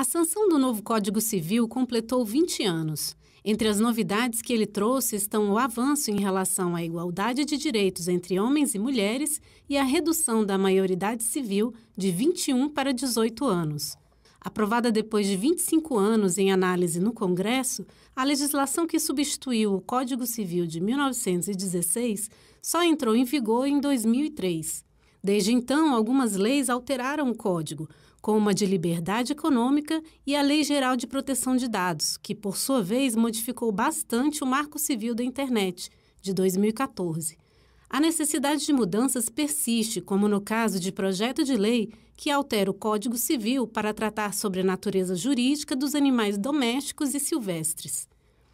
A sanção do novo Código Civil completou 20 anos. Entre as novidades que ele trouxe estão o avanço em relação à igualdade de direitos entre homens e mulheres e a redução da maioridade civil de 21 para 18 anos. Aprovada depois de 25 anos em análise no Congresso, a legislação que substituiu o Código Civil de 1916 só entrou em vigor em 2003. Desde então, algumas leis alteraram o código, como a de liberdade econômica e a Lei Geral de Proteção de Dados, que, por sua vez, modificou bastante o Marco Civil da Internet, de 2014. A necessidade de mudanças persiste, como no caso de projeto de lei que altera o Código Civil para tratar sobre a natureza jurídica dos animais domésticos e silvestres.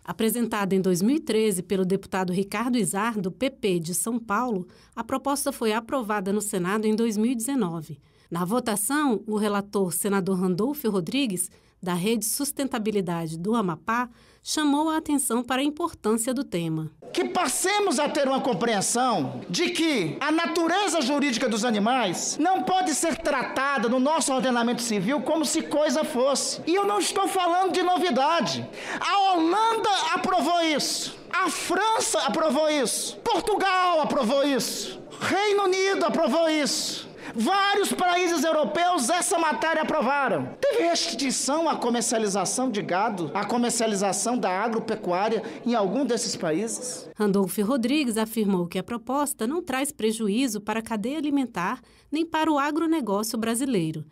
Apresentada em 2013 pelo deputado Ricardo Izar, do PP de São Paulo, a proposta foi aprovada no Senado em 2019. Na votação, o relator, senador Randolfo Rodrigues, da Rede Sustentabilidade do Amapá, chamou a atenção para a importância do tema. Que passemos a ter uma compreensão de que a natureza jurídica dos animais não pode ser tratada no nosso ordenamento civil como se coisa fosse. E eu não estou falando de novidade. A Holanda aprovou isso. A França aprovou isso. Portugal aprovou isso. Reino Unido aprovou isso. Vários países europeus essa matéria aprovaram. Teve restrição à comercialização de gado, à comercialização da agropecuária em algum desses países? Randolfo Rodrigues afirmou que a proposta não traz prejuízo para a cadeia alimentar nem para o agronegócio brasileiro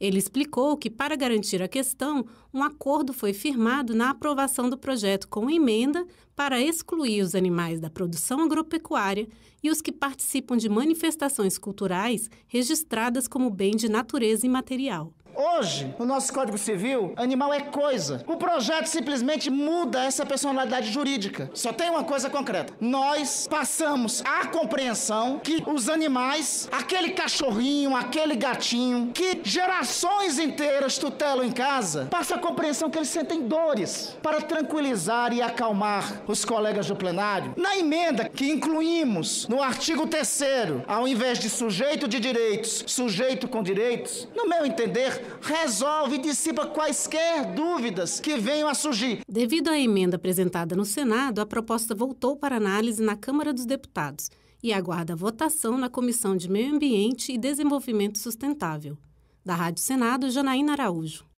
ele explicou que, para garantir a questão, um acordo foi firmado na aprovação do projeto com emenda para excluir os animais da produção agropecuária e os que participam de manifestações culturais registradas como bem de natureza imaterial. Hoje, no nosso Código Civil, animal é coisa. O projeto simplesmente muda essa personalidade jurídica. Só tem uma coisa concreta. Nós passamos a compreensão que os animais, aquele cachorrinho, aquele gatinho, que gerações inteiras tutelam em casa, passa a compreensão que eles sentem dores para tranquilizar e acalmar os colegas do plenário. Na emenda que incluímos no artigo 3 ao invés de sujeito de direitos, sujeito com direitos, no meu entender, resolve e dissipa quaisquer dúvidas que venham a surgir. Devido à emenda apresentada no Senado, a proposta voltou para análise na Câmara dos Deputados e aguarda votação na Comissão de Meio Ambiente e Desenvolvimento Sustentável. Da Rádio Senado, Janaína Araújo.